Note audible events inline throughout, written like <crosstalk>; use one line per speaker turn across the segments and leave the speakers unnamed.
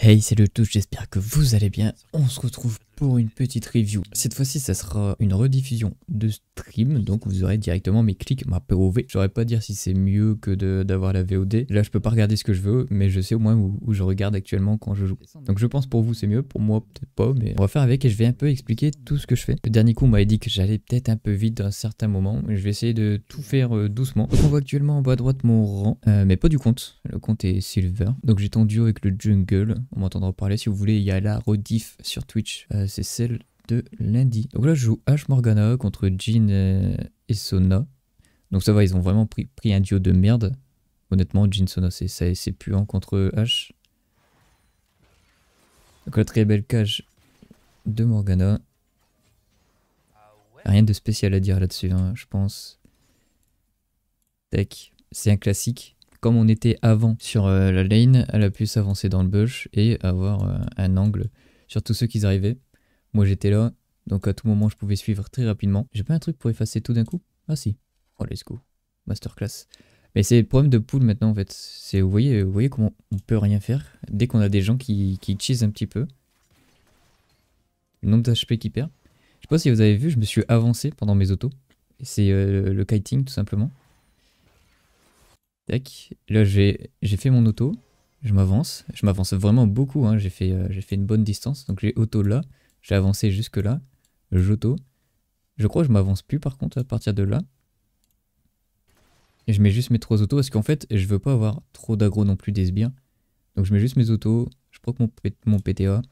Hey, c'est le tout, j'espère que vous allez bien. On se retrouve pour une petite review. Cette fois-ci, ça sera une rediffusion de stream, donc vous aurez directement mes clics, ma POV. Je saurais pas dire si c'est mieux que d'avoir la VOD. Là, je peux pas regarder ce que je veux, mais je sais au moins où, je regarde actuellement quand je joue. Donc je pense pour vous c'est mieux, pour moi peut-être pas, mais on va faire avec et je vais un peu expliquer tout ce que je fais. Le dernier coup, on m'avait dit que j'allais peut-être un peu vite un certain moment, mais je vais essayer de tout faire euh, doucement. Donc on voit actuellement en bas à droite mon rang, euh, mais pas du compte. Le compte est silver. Donc j'ai tendu avec le jungle. On m'entendra parler si vous voulez. Il y a la rediff sur Twitch. Euh, c'est celle de lundi. Donc là, je joue H Morgana contre Jin euh, et Sona. Donc ça va, ils ont vraiment pris, pris un duo de merde. Honnêtement, Jin Sona, c'est puant contre H Donc la très belle cage de Morgana. Rien de spécial à dire là-dessus, hein, je pense. Tech, c'est un classique. Comme on était avant sur euh, la lane, elle a pu s'avancer dans le bush et avoir euh, un angle sur tous ceux qui arrivaient. Moi j'étais là, donc à tout moment je pouvais suivre très rapidement. J'ai pas un truc pour effacer tout d'un coup Ah si. Oh let's go. Masterclass. Mais c'est le problème de pool maintenant en fait. C'est vous voyez, vous voyez comment on peut rien faire dès qu'on a des gens qui, qui cheese un petit peu. Le nombre d'HP qui perd. Je sais pas si vous avez vu, je me suis avancé pendant mes autos. C'est euh, le, kiting tout simplement. Tac. Là j'ai fait mon auto. Je m'avance. Je m'avance vraiment beaucoup. Hein. J'ai fait, euh, fait une bonne distance. Donc j'ai auto là. J'ai avancé jusque là. j'auto, Je crois que je m'avance plus par contre à partir de là. Et je mets juste mes trois autos parce qu'en fait, je veux pas avoir trop d'aggro non plus des sbires. Donc je mets juste mes autos, je proc mon, PTA.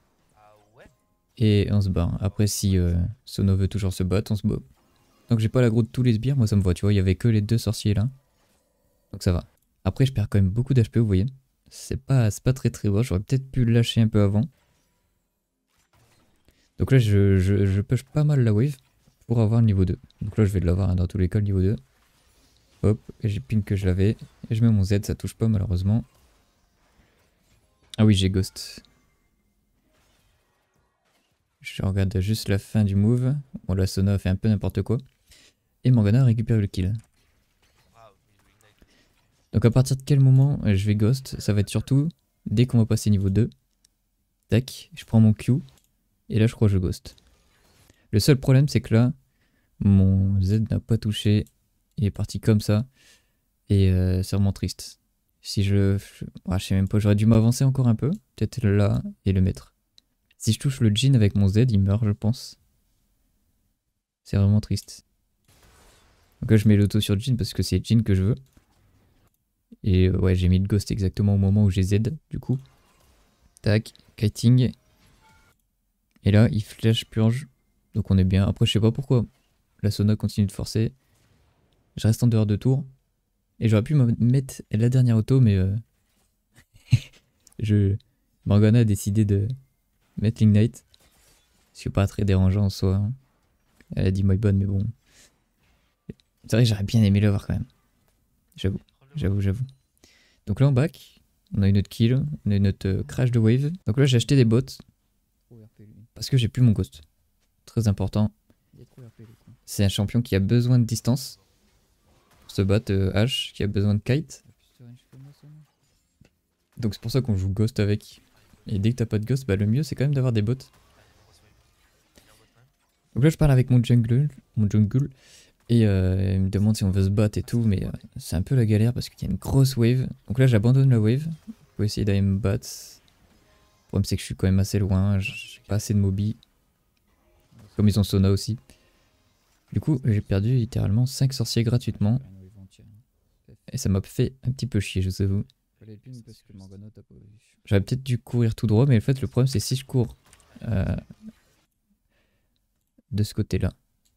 Et on se bat. Après, si euh, Sono veut toujours se battre, on se bat. Donc j'ai pas l'aggro de tous les sbires, moi ça me voit tu vois, il y avait que les deux sorciers là. Donc ça va. Après, je perds quand même beaucoup d'HP, vous voyez. C'est pas, pas très très bon, j'aurais peut-être pu le lâcher un peu avant. Donc là, je, push pas mal la wave pour avoir le niveau 2. Donc là, je vais l'avoir hein, dans tous les cas, niveau 2. Hop, et j'ai ping que je l'avais. Et je mets mon Z, ça touche pas malheureusement. Ah oui, j'ai Ghost. Je regarde juste la fin du move. Bon, la Sona fait un peu n'importe quoi. Et Morgana a récupéré le kill. Donc à partir de quel moment je vais Ghost Ça va être surtout dès qu'on va passer niveau 2. Tac, je prends mon Q, et là, je crois que je ghost. Le seul problème, c'est que là, mon Z n'a pas touché. Il est parti comme ça. Et euh, c'est vraiment triste. Si je... Je, je sais même pas, j'aurais dû m'avancer encore un peu. Peut-être là et le mettre. Si je touche le jean avec mon Z, il meurt, je pense. C'est vraiment triste. Donc là, je mets l'auto sur Jean parce que c'est Jean que je veux. Et ouais, j'ai mis le ghost exactement au moment où j'ai Z, du coup. Tac, kiting. Et là, il flash purge. Donc on est bien. Après, je sais pas pourquoi. La sauna continue de forcer. Je reste en dehors de tour. Et j'aurais pu me mettre la dernière auto, mais... Euh, <laughs> je... Morgana a décidé de mettre Lignite. Ce qui n'est pas très dérangeant en soi. Hein. Elle a dit My bonne, mais bon. C'est vrai que j'aurais bien aimé le voir quand même. J'avoue, j'avoue, j'avoue. Donc là, on back, on a une autre kill, on a une autre euh, crash de wave. Donc là, j'ai acheté des bots. Parce que j'ai plus mon ghost. Très important. C'est un champion qui a besoin de distance. Pour se battre euh, H, qui a besoin de kite. Donc c'est pour ça qu'on joue ghost avec. Et dès que t'as pas de ghost, bah le mieux c'est quand même d'avoir des bots. Donc là je parle avec mon jungle, mon jungle et euh, il me demande si on veut se battre et tout, mais euh, c'est un peu la galère parce qu'il y a une grosse wave. Donc là j'abandonne la wave, pour essayer d'aller me battre problème c'est que je suis quand même assez loin, j'ai pas assez de mobi. Comme ils ont sauna aussi. Du coup, j'ai perdu littéralement 5 sorciers gratuitement. Et ça m'a fait un petit peu chier, je vous avoue J'aurais peut-être dû courir tout droit, mais en fait le problème c'est si je cours euh, de ce côté-là,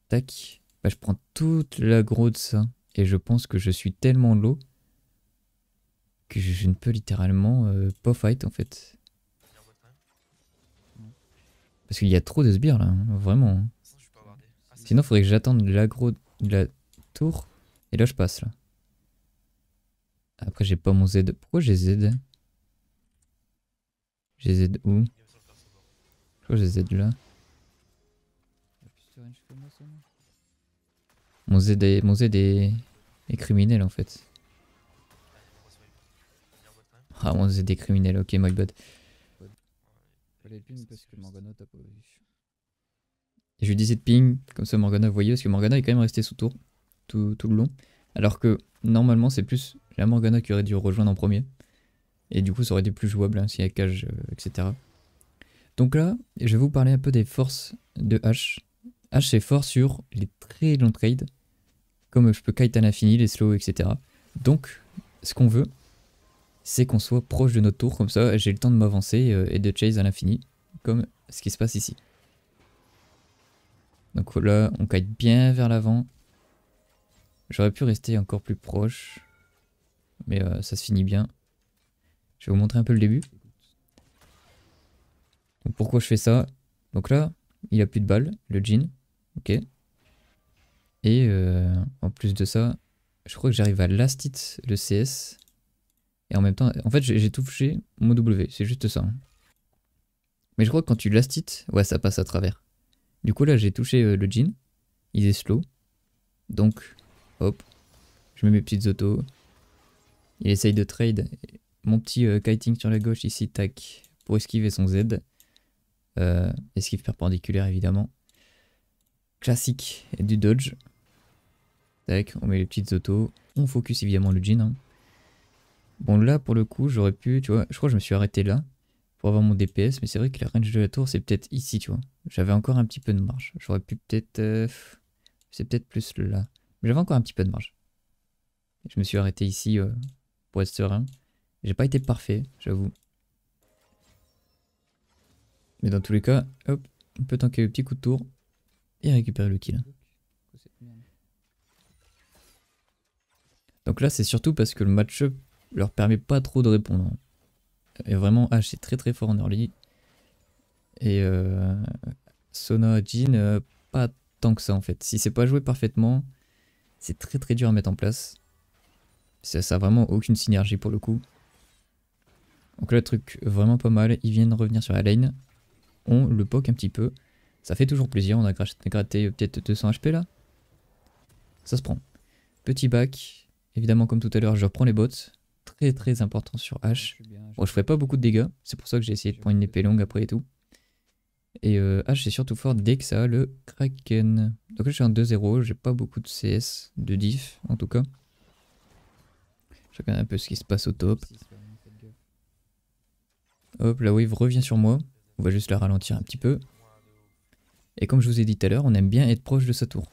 tac, bah, je prends toute la de ça. Et je pense que je suis tellement low que je, ne peux littéralement euh, pas fight en fait. Parce qu'il y a trop de sbires là, hein, vraiment. Hein. Ah, Sinon, faudrait que j'attende l'agro de la tour. Et là, je passe là. Après, j'ai pas mon Z. Pourquoi j'ai Z J'ai Z où Pourquoi j'ai Z là Mon Z est, mon Z criminel en fait. Ah, mon Z est criminel, ok, my bad je lui disais de ping, comme ça Morgana voyait, parce que Morgana est quand même resté sous tour tout, le long. Alors que normalement, c'est plus la Morgana qui aurait dû rejoindre en premier. Et du coup, ça aurait été plus jouable si hein, s'il cage, euh, etc. Donc là, je vais vous parler un peu des forces de H. H est fort sur les très longs trades, comme je peux kite à l'infini, les slow, etc. Donc, ce qu'on veut, c'est qu'on soit proche de notre tour, comme ça j'ai le temps de m'avancer euh, et de chase à l'infini, comme ce qui se passe ici. Donc là, on kite bien vers l'avant. J'aurais pu rester encore plus proche, mais euh, ça se finit bien. Je vais vous montrer un peu le début. pourquoi je fais ça Donc là, il a plus de balles, le jean, ok. Et euh, en plus de ça, je crois que j'arrive à last hit le CS et en même temps, en fait, j'ai touché mon W, c'est juste ça. Hein. Mais je crois que quand tu l'astites, ouais, ça passe à travers. Du coup, là, j'ai touché euh, le jean. Il est slow. Donc, hop, je mets mes petites autos. Il essaye de trade. Mon petit euh, kiting sur la gauche ici, tac, pour esquiver son Z. Euh, esquive perpendiculaire, évidemment. Classique du dodge. Tac, on met les petites autos. On focus évidemment le jean. Hein. Bon, là, pour le coup, j'aurais pu, tu vois, je crois que je me suis arrêté là pour avoir mon DPS, mais c'est vrai que la range de la tour, c'est peut-être ici, tu vois. J'avais encore un petit peu de marge. J'aurais pu peut-être... Euh, c'est peut-être plus là. Mais j'avais encore un petit peu de marge. Je me suis arrêté ici euh, pour être serein. J'ai pas été parfait, j'avoue. Mais dans tous les cas, hop, on peut tanker le petit coup de tour et récupérer le kill. Donc là, c'est surtout parce que le match leur permet pas trop de répondre. Et vraiment, H c'est très très fort en early. Et euh, Sona, Jin, euh, pas tant que ça en fait. Si c'est pas joué parfaitement, c'est très très dur à mettre en place. Ça, ça a vraiment aucune synergie pour le coup. Donc là, le truc vraiment pas mal. Ils viennent revenir sur la lane. On le poke un petit peu. Ça fait toujours plaisir. On a gratté peut-être 200 HP là. Ça se prend. Petit back. Évidemment, comme tout à l'heure, je reprends les bots très très important sur H. Bon, je ferai pas beaucoup de dégâts, c'est pour ça que j'ai essayé de prendre une épée longue après et tout. Et euh, H c'est surtout fort dès que ça a le Kraken. Donc là je suis en 2-0, j'ai pas beaucoup de CS, de diff en tout cas. Je regarde un peu ce qui se passe au top. Hop, la wave revient sur moi. On va juste la ralentir un petit peu. Et comme je vous ai dit tout à l'heure, on aime bien être proche de sa tour.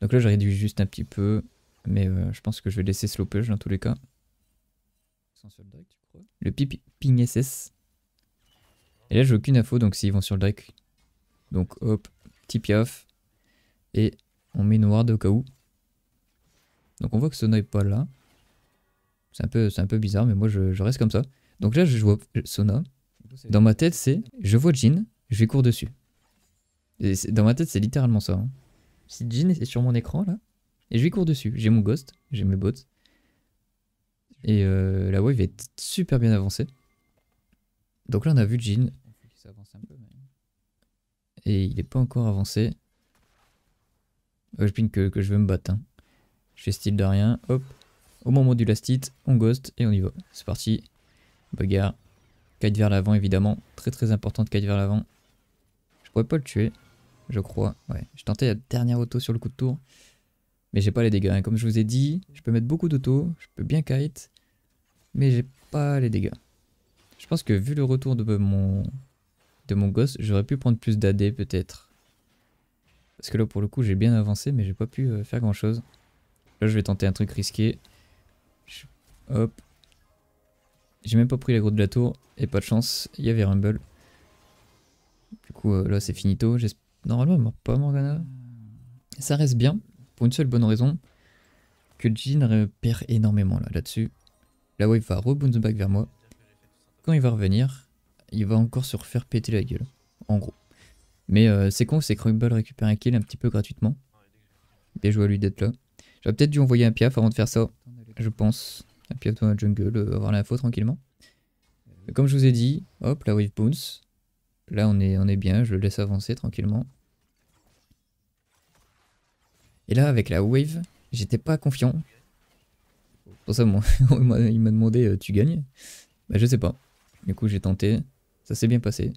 Donc là je réduis juste un petit peu. Mais euh, je pense que je vais laisser slopeage dans tous les cas. Le ping SS. Et là, j'ai aucune info, donc s'ils vont sur le deck. Donc hop, petit piaf. Et on met noir de au cas où. Donc on voit que Sona n'est pas là. C'est un, peu, un peu bizarre, mais moi je, reste comme ça. Donc là, je vois Sona. Dans ma tête, c'est je vois Jin, je vais cours dessus. dans ma tête, c'est littéralement ça. Hein. Si Jin est sur mon écran, là, et je lui cours dessus. J'ai mon ghost, j'ai mes bots. Et euh, la wave est super bien avancée. Donc là, on a vu Jin. Et il n'est pas encore avancé. je ping que, je veux me battre. Hein. Je fais style de rien. Hop. Au moment du last hit, on ghost et on y va. C'est parti. Bagarre. Kite vers l'avant, évidemment. Très très importante kite vers l'avant. Je pourrais pas le tuer. Je crois. Ouais. Je tentais la dernière auto sur le coup de tour. Mais j'ai pas les dégâts. Comme je vous ai dit, je peux mettre beaucoup d'auto, je peux bien kite, mais j'ai pas les dégâts. Je pense que vu le retour de mon, de mon gosse, j'aurais pu prendre plus d'AD peut-être. Parce que là pour le coup j'ai bien avancé mais j'ai pas pu euh, faire grand chose. Là je vais tenter un truc risqué. Hop. J'ai même pas pris les gros de la tour et pas de chance, il y avait Rumble. Du coup euh, là c'est finito. Normalement pas Morgana. Ça reste bien. Pour une seule bonne raison, que Jin perd énormément là-dessus. la wave va rebound back vers moi. Quand il va revenir, il va encore se refaire péter la gueule, en gros. Mais euh, c'est con, c'est que Rumble récupère un kill un petit peu gratuitement. Bien joué à lui d'être là. J'aurais peut-être dû envoyer un piaf avant de faire ça, je pense. Un piaf dans la jungle, euh, avoir l'info tranquillement. comme je vous ai dit, hop, la wave bounce. Là on est, on est bien, je le laisse avancer tranquillement. Et là, avec la wave, j'étais pas confiant. Pour ça, moi, <laughs> il m'a demandé euh, Tu gagnes Bah, je sais pas. Du coup, j'ai tenté. Ça s'est bien passé.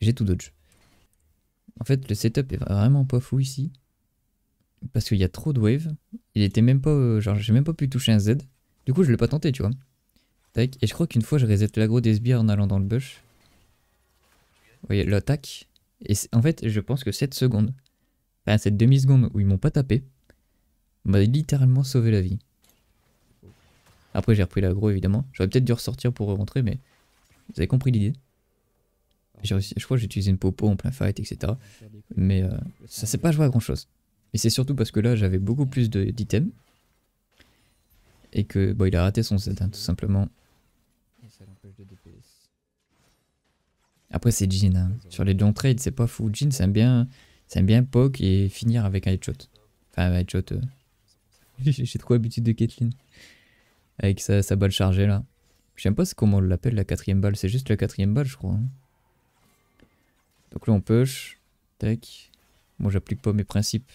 J'ai tout dodge. En fait, le setup est vraiment pas fou ici. Parce qu'il y a trop de wave. Il était même pas. Euh, genre, j'ai même pas pu toucher un Z. Du coup, je l'ai pas tenté, tu vois. Tac. Et je crois qu'une fois, je reset l'aggro des sbires en allant dans le bush. Vous voyez, l'attaque. Et en fait, je pense que 7 secondes enfin, cette demi-seconde où ils m'ont pas tapé, m'a littéralement sauvé la vie. Après, j'ai repris l'agro, évidemment. J'aurais peut-être dû ressortir pour rentrer, mais vous avez compris l'idée. Je crois que j'ai utilisé une popo en plein fight, etc. Mais euh, ça s'est pas joué à grand-chose. Et c'est surtout parce que là, j'avais beaucoup plus d'items. Et que, bon, il a raté son Z, hein, tout simplement. Après, c'est Jin. Hein. Sur les long trades, c'est pas fou. Jin, c'est bien J'aime bien poke et finir avec un headshot. Enfin, un headshot. Euh. <laughs> J'ai trop l'habitude de Caitlyn. Avec sa, balle chargée là. J'aime pas comment on l'appelle la quatrième balle. C'est juste la quatrième balle, je crois. Hein. Donc là, on push. Tac. Moi, j'applique pas mes principes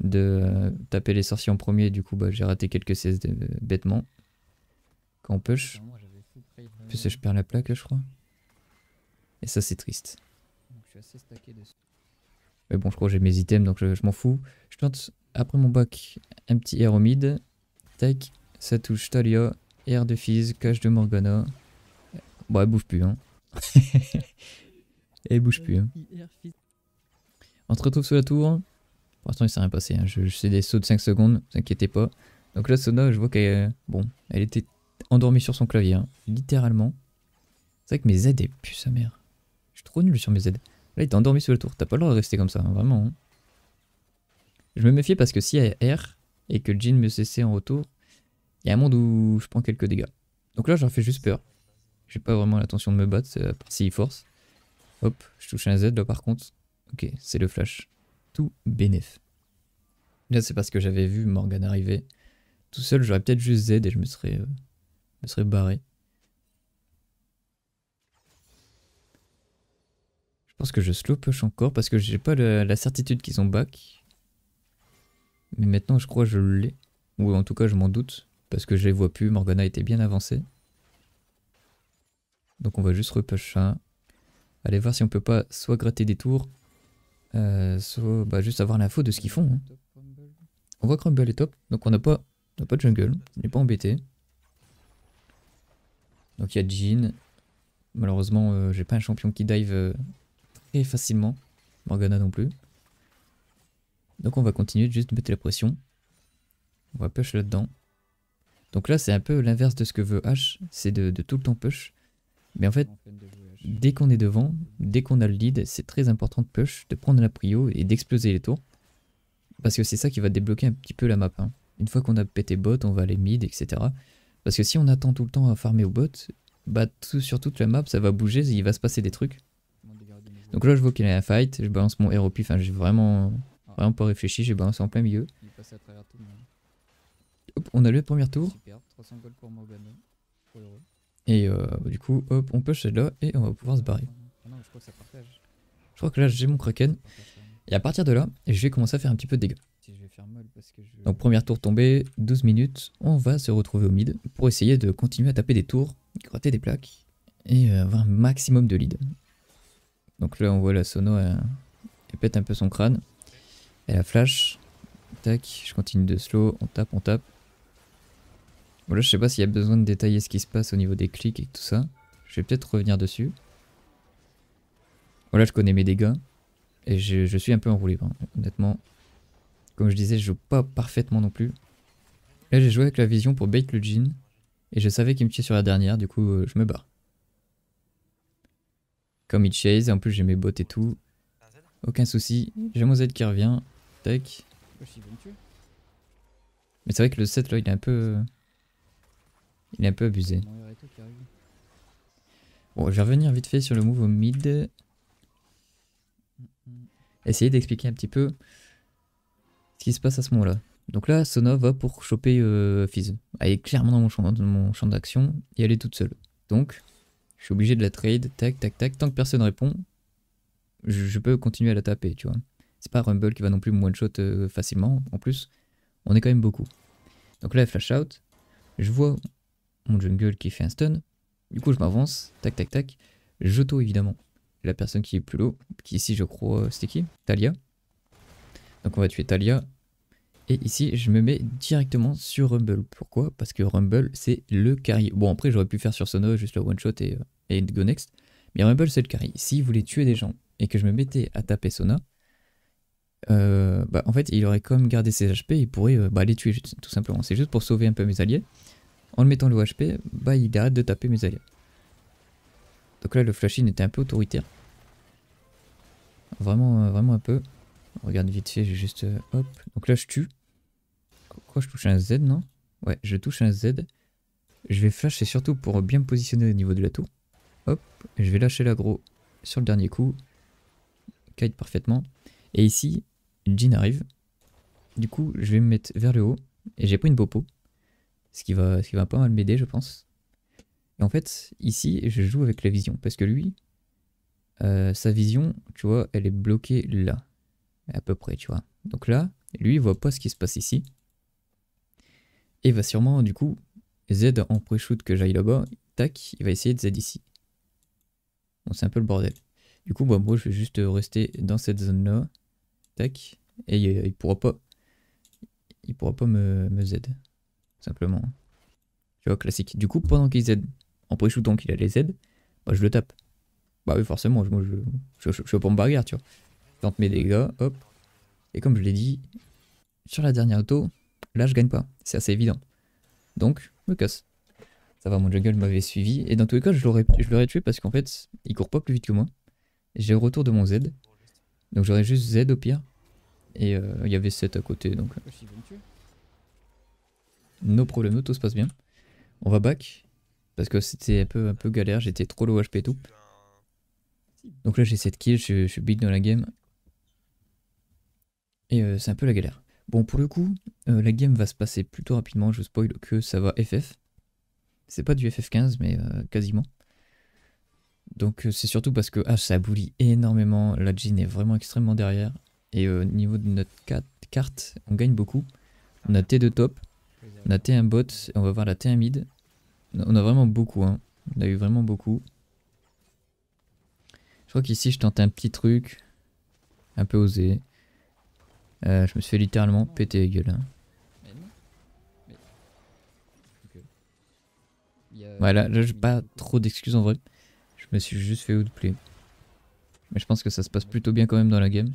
de euh, taper les sorciers en premier. Du coup, bah, j'ai raté quelques CS de, euh, bêtement. Quand on push. puis plus, je perds la plaque, je crois. Et ça, c'est triste. je suis assez stacké dessus. Mais bon, je crois que j'ai mes items, donc je, m'en fous. Je tente, après mon bac, un petit air au mid. Tac, ça touche Talia, air de Fizz, cache de Morgana. Bon, elle bouge plus, hein. <laughs> elle bouge plus, hein. On se retrouve sous la tour. Pour l'instant, il s'est rien passé. Hein. Je, sais des sauts de 5 secondes, ne vous inquiétez pas. Donc là, Sona, je vois qu'elle bon, elle était endormie sur son clavier, hein. littéralement. C'est vrai que mes Z elle plus sa mère. Je suis trop nul sur mes aides. Là, il t'a endormi sur le tour. T'as pas le droit de rester comme ça, hein, vraiment. Hein. Je me méfiais parce que si a R et que Jin me cessait en retour, il y a un monde où je prends quelques dégâts. Donc là, j'en fais juste peur. J'ai pas vraiment l'intention de me battre, à part s'il force. Hop, je touche un Z là par contre. Ok, c'est le flash. Tout bénef. Là, c'est parce que j'avais vu Morgan arriver. Tout seul, j'aurais peut-être juste Z et je me serais, euh, me serais barré. Je pense que je slow push encore parce que j'ai pas la certitude qu'ils ont back. Mais maintenant, je crois que je l'ai. Ou en tout cas, je m'en doute. Parce que je les vois plus. Morgana était bien avancée. Donc on va juste repush ça. Allez voir si on peut pas soit gratter des tours, euh, soit bah, juste avoir l'info de ce qu'ils font. Hein. On voit Rumble est top, donc on n'a pas, pas de jungle, on n'est pas embêté. Donc il y a Jean. Malheureusement, euh, j'ai pas un champion qui dive euh, et facilement. Morgana non plus. Donc on va continuer juste de mettre la pression. On va push là-dedans. Donc là c'est un peu l'inverse de ce que veut H, c'est de, tout le temps push. Mais en fait, dès qu'on est devant, dès qu'on a le lead, c'est très important de push, de prendre la prio et d'exploser les tours. Parce que c'est ça qui va débloquer un petit peu la map. Hein. Une fois qu'on a pété bot, on va aller mid, etc. Parce que si on attend tout le temps à farmer au bot, bah sur toute la map ça va bouger, il va se passer des trucs. Donc là, je vois qu'il y a un fight, je balance mon héros enfin, j'ai vraiment, vraiment pas réfléchi, j'ai balancé en plein milieu. hop, on a le premier tour. et euh, bah, du coup, hop, on push celle-là et on va pouvoir se barrer. Ah je, crois que là, j'ai mon Kraken. Et à partir de là, je vais commencer à faire un petit peu de dégâts. Donc, premier tour tombé, 12 minutes. On va se retrouver au mid pour essayer de continuer à taper des tours, gratter des plaques et euh, avoir un maximum de lead. Donc là, on voit la sono, elle, pète un peu son crâne. Et la flash. Tac, je continue de slow, on tape, on tape. Bon là, je sais pas s'il y a besoin de détailler ce qui se passe au niveau des clics et tout ça. Je vais peut-être revenir dessus. Voilà, je connais mes dégâts. Et je, suis un peu enroulé, hein, honnêtement. Comme je disais, je joue pas parfaitement non plus. Là, j'ai joué avec la vision pour bait le jean. Et je savais qu'il me tient sur la dernière, du coup, euh, je me barre. Comme il chase, en plus j'ai mes bottes et tout. Aucun souci, j'ai mon Z qui revient. Tac. Mais c'est vrai que le set là il est un peu... Il est un peu abusé. Bon, je vais revenir vite fait sur le move au mid. Essayer d'expliquer un petit peu ce qui se passe à ce moment-là. Donc là, Sona va pour choper euh, Fizz. Elle est clairement dans mon champ, dans mon champ d'action et elle est toute seule. Donc, je suis obligé de la trade, tac, tac, tac. Tant que personne répond, je, peux continuer à la taper, tu vois. C'est pas Rumble qui va non plus me one-shot euh, facilement. En plus, on est quand même beaucoup. Donc là, flash out. Je vois mon jungle qui fait un stun. Du coup, je m'avance, tac, tac, tac. j'auto évidemment. La personne qui est plus low, qui ici, je crois, euh, c'est qui Talia. Donc on va tuer Talia. Et ici, je me mets directement sur Rumble. Pourquoi Parce que Rumble, c'est le carry. Bon, après, j'aurais pu faire sur Sona juste le one shot et, euh, et go next. Mais Rumble, c'est le carry. S'il voulait tuer des gens et que je me mettais à taper Sona, euh, bah, en fait, il aurait quand même gardé ses HP, il pourrait euh, bah, les tuer tout simplement. C'est juste pour sauver un peu mes alliés. En le mettant le HP, bah, il arrête de taper mes alliés. Donc là, le flashing était un peu autoritaire. Vraiment, vraiment un peu. regarde vite fait, j'ai juste... hop. Donc là, je tue je touche un Z, non Ouais, je touche un Z. Je vais flasher surtout pour bien me positionner au niveau de la tour. Hop, je vais lâcher l'aggro sur le dernier coup. Kite parfaitement. Et ici, Jean arrive. Du coup, je vais me mettre vers le haut. Et j'ai pris une popo Ce qui va, qui va pas mal m'aider, je pense. Et en fait, ici, je joue avec la vision. Parce que lui, euh, sa vision, tu vois, elle est bloquée là. À peu près, tu vois. Donc là, lui, il voit pas ce qui se passe ici. Et va sûrement, du coup, Z en pré-shoot que j'aille là-bas, tac, il va essayer de Z ici. Bon, c'est un peu le bordel. Du coup, bah, moi, je vais juste rester dans cette zone-là, tac, et il, pourra pas, il pourra pas me, me Z, simplement. Tu vois, classique. Du coup, pendant qu'il Z, en pré donc, il a les Z, moi, bah, je le tape. Bah oui, forcément, je, je, je, je barrière, tu vois. tente mes dégâts, hop. Et comme je l'ai dit, sur la dernière auto, Là, je gagne pas. C'est assez évident. Donc, me casse. Ça va, mon jungle m'avait suivi. Et dans tous les cas, je l'aurais tué parce qu'en fait, il court pas plus vite que moi. J'ai le retour de mon Z. Donc j'aurais juste Z au pire. Et euh, il y avait 7 à côté, donc... Euh, no problème, tout se passe bien. On va back. Parce que c'était un peu, un peu galère, j'étais trop low HP et tout. Donc là j'ai 7 kills, je, suis big dans la game. Et euh, c'est un peu la galère. Bon, pour le coup, euh, la game va se passer plutôt rapidement, je spoil que ça va FF. C'est pas du FF15, mais euh, quasiment. Donc euh, c'est surtout parce que ah, ça boulie énormément, la Jean est vraiment extrêmement derrière. Et au niveau de notre carte, on gagne beaucoup. On a T2 top, on a T1 bot, on va voir la T1 mid. On a vraiment beaucoup, hein. on a eu vraiment beaucoup. Je crois qu'ici je tente un petit truc, un peu osé. Euh, je me suis fait littéralement péter la gueule. Hein. Voilà, là j'ai pas trop d'excuses en vrai. Je me suis juste fait outplay. Mais je pense que ça se passe plutôt bien quand même dans la game.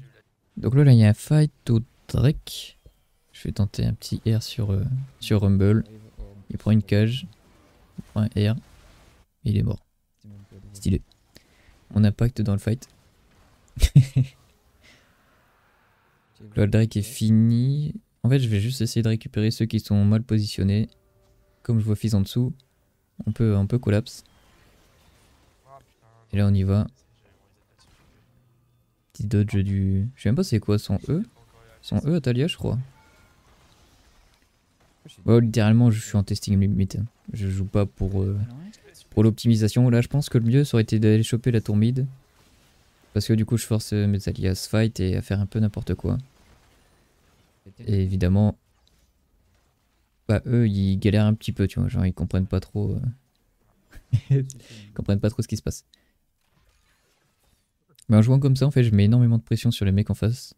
Donc là, il y a un fight au Drake. Je vais tenter un petit air sur, euh, sur Rumble. Il prend une cage. Il prend un air. il est mort. Stylé. On impacte dans le fight. <laughs> Le Drake est fini. En fait, je vais juste essayer de récupérer ceux qui sont mal positionnés. Comme je vois Fizz en dessous, on peut un peu collapse. Et là, on y va. Petit dodge du... Je sais même pas c'est quoi, son E Son E Atalia, je crois. littéralement, je suis en testing limite. Je joue pas pour, euh, pour l'optimisation. Là, je pense que le mieux, ça aurait été d'aller choper la tour mid. Parce que du coup, je force euh, mes alias fight et à faire un peu n'importe quoi. Et évidemment, bah, eux, ils galèrent un petit peu, tu vois. Genre, ils comprennent pas trop. Euh, <laughs> comprennent pas trop ce qui se passe. Mais en jouant comme ça, en fait, je mets énormément de pression sur les mecs en face.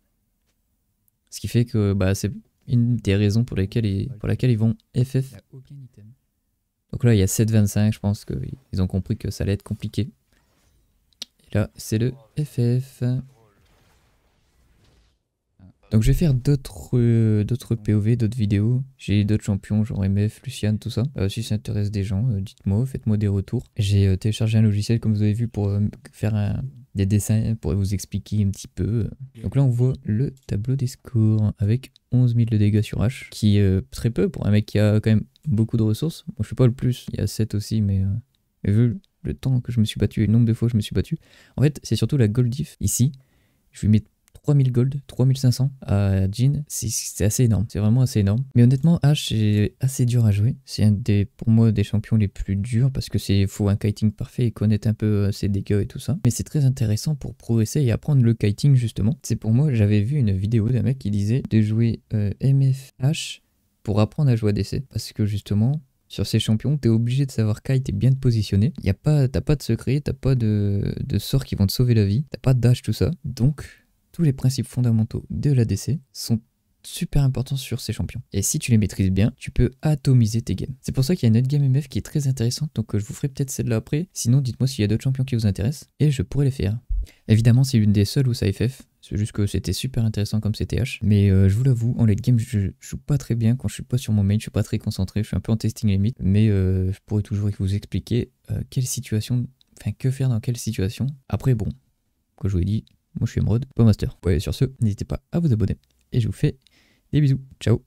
Ce qui fait que bah, c'est une des raisons pour lesquelles ils, pour laquelle ils vont FF. Donc là, il y a 7-25, je pense qu'ils ont compris que ça allait être compliqué. Et là, c'est le FF. Donc je vais faire d'autres euh, POV, d'autres vidéos. J'ai d'autres champions, genre MF, Lucian, tout ça. Euh, si ça intéresse des gens, euh, dites-moi, faites-moi des retours. J'ai téléchargé un logiciel, comme vous avez vu, pour faire des dessins, pour vous expliquer un petit peu. Donc là, on voit le tableau des scores avec 11 000 de dégâts sur H, qui est très peu pour un mec qui a quand même beaucoup de ressources. Moi je suis pas le plus, il y a 7 aussi, mais vu le temps que je me suis battu et le nombre de fois que je me suis battu, en fait, c'est surtout la Goldif ici. Je vais mettre 3000 gold, 3500 à Jin. C'est assez énorme, c'est vraiment assez énorme. Mais honnêtement, H c'est assez dur à jouer. C'est un des, pour moi, des champions les plus durs parce que c'est faut un kiting parfait et connaître un peu euh, ses dégâts et tout ça. Mais c'est très intéressant pour progresser et apprendre le kiting justement. C'est pour moi, j'avais vu une vidéo d'un mec qui disait de jouer MFH euh, pour apprendre à jouer à DC. Parce que justement, sur ces champions, t'es obligé de savoir kite et bien te positionner. Y a pas, t'as pas de secret, t'as pas de, de sorts qui vont te sauver la vie, t'as pas de dash, tout ça. Donc, tous les principes fondamentaux de l'ADC sont super importants sur ces champions. Et si tu les maîtrises bien, tu peux atomiser tes games. C'est pour ça qu'il y a une autre game MF qui est très intéressante, donc euh, je vous ferai peut-être celle-là après. Sinon, dites-moi s'il y a d'autres champions qui vous intéressent, et je pourrai les faire. Évidemment, c'est l'une des seules où ça FF, c'est juste que c'était super intéressant comme CTH. Mais euh, je vous l'avoue, en late game, je, joue pas très bien. Quand je suis pas sur mon main, je suis pas très concentré. Je suis un peu en testing limite. Mais euh, je pourrais toujours vous expliquer quelle situation, enfin que faire dans quelle situation. Après, bon, comme je vous ai dit, moi, je suis Emeraude, Master. aller sur ce, n'hésitez pas à vous abonner et je vous fais des bisous. Ciao